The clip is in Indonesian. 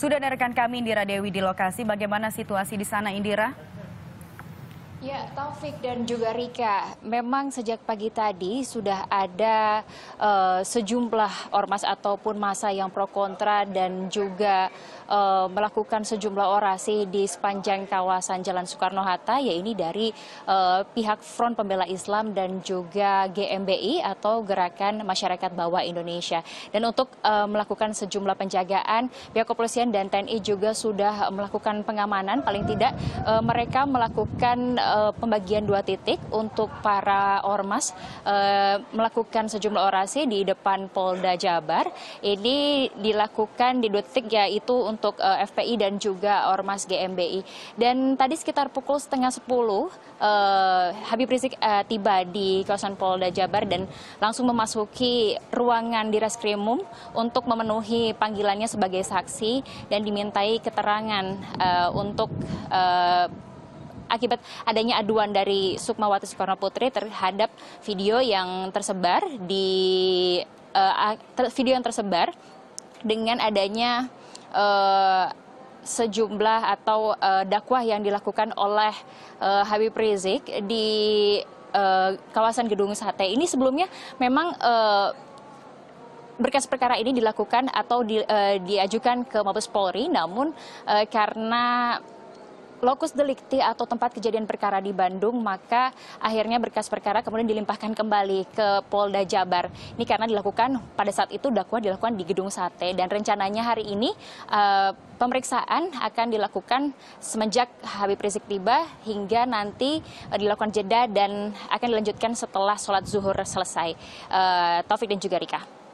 Sudah ada rekan kami Indira Dewi di lokasi. Bagaimana situasi di sana Indira? Ya, Taufik dan juga Rika, memang sejak pagi tadi sudah ada uh, sejumlah ormas ataupun masa yang pro kontra dan juga uh, melakukan sejumlah orasi di sepanjang kawasan Jalan Soekarno-Hatta, Yaitu dari uh, pihak Front Pembela Islam dan juga GMBI atau Gerakan Masyarakat Bawah Indonesia. Dan untuk uh, melakukan sejumlah penjagaan, pihak kepolisian dan TNI juga sudah melakukan pengamanan, paling tidak uh, mereka melakukan Eh, pembagian dua titik untuk para ormas eh, melakukan sejumlah orasi di depan Polda Jabar. Ini dilakukan di dua titik yaitu untuk eh, FPI dan juga ormas GMBI. Dan tadi sekitar pukul setengah sepuluh Habib Rizik tiba di kawasan Polda Jabar dan langsung memasuki ruangan di Reskrimum untuk memenuhi panggilannya sebagai saksi dan dimintai keterangan untuk akibat adanya aduan dari Sukmawati Soekarno Putri terhadap video yang tersebar di uh, video yang tersebar dengan adanya uh, sejumlah atau uh, dakwah yang dilakukan oleh uh, Habib Rizik di uh, kawasan Gedung Sate. Ini sebelumnya memang uh, berkas perkara ini dilakukan atau di, uh, diajukan ke Mabes Polri, namun uh, karena lokus delikti atau tempat kejadian perkara di Bandung, maka akhirnya berkas perkara kemudian dilimpahkan kembali ke Polda Jabar. Ini karena dilakukan pada saat itu dakwaan dilakukan di Gedung Sate dan rencananya hari ini uh, pemeriksaan akan dilakukan semenjak Habib Rizik tiba hingga nanti uh, dilakukan jeda dan akan dilanjutkan setelah sholat zuhur selesai. Uh, Taufik dan juga Rika.